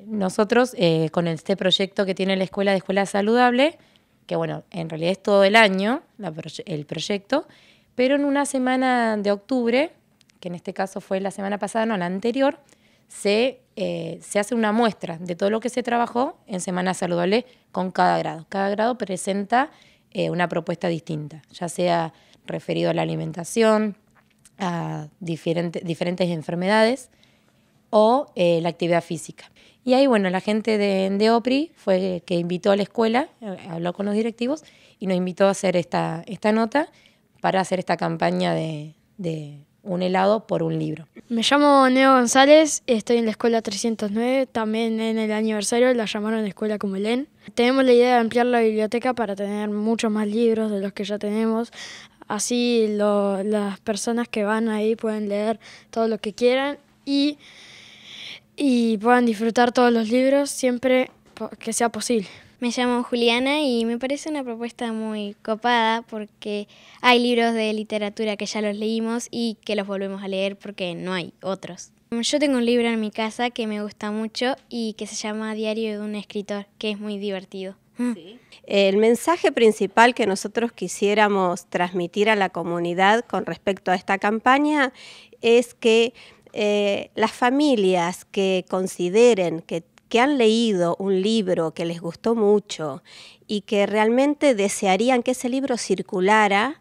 Nosotros, eh, con este proyecto que tiene la Escuela de Escuela Saludable, que bueno, en realidad es todo el año el proyecto, pero en una semana de octubre, que en este caso fue la semana pasada, no, la anterior, se, eh, hace una muestra de todo lo que se trabajó en Semana Saludable con cada grado. Cada grado presenta eh, una propuesta distinta, ya sea referido a la alimentación, a diferentes enfermedades, o eh, la actividad física. Y ahí, bueno, la gente de, de, OPRI fue que invitó a la escuela, eh, habló con los directivos y nos invitó a hacer esta, esta nota para hacer esta campaña de, de un helado por un libro. Me llamo Neo González, estoy en la escuela 309, también en el aniversario la llamaron escuela como Elén. Tenemos la idea de ampliar la biblioteca para tener muchos más libros de los que ya tenemos. Así las personas que van ahí pueden leer todo lo que quieran y y puedan disfrutar todos los libros siempre que sea posible. Me llamo Juliana y me parece una propuesta muy copada porque hay libros de literatura que ya los leímos y que los volvemos a leer porque no hay otros. Yo tengo un libro en mi casa que me gusta mucho y que se llama Diario de un escritor, que es muy divertido. Mm. El mensaje principal que nosotros quisiéramos transmitir a la comunidad con respecto a esta campaña es que eh, las familias que consideren que han leído un libro que les gustó mucho y que realmente desearían que ese libro circulara,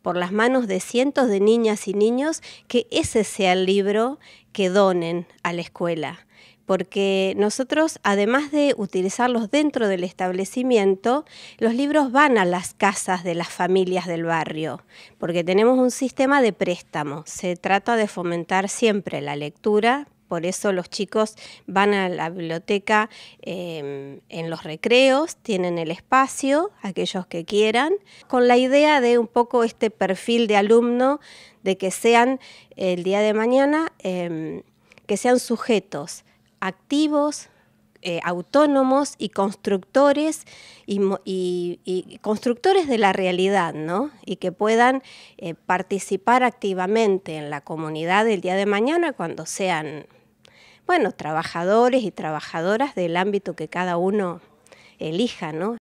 por las manos de cientos de niñas y niños que ese sea el libro que donen a la escuela porque nosotros, además de utilizarlos dentro del establecimiento, los libros van a las casas de las familias del barrio, porque tenemos un sistema de préstamo. Se trata de fomentar siempre la lectura, por eso los chicos van a la biblioteca em, en los recreos, tienen el espacio, aquellos que quieran, con la idea de un poco este perfil de alumno, de que sean el día de mañana, em, que sean sujetos activos, eh, autónomos y constructores y, constructores de la realidad, ¿no? Y que puedan eh, participar activamente en la comunidad el día de mañana cuando sean, bueno, trabajadores y trabajadoras del ámbito que cada uno elija, ¿no?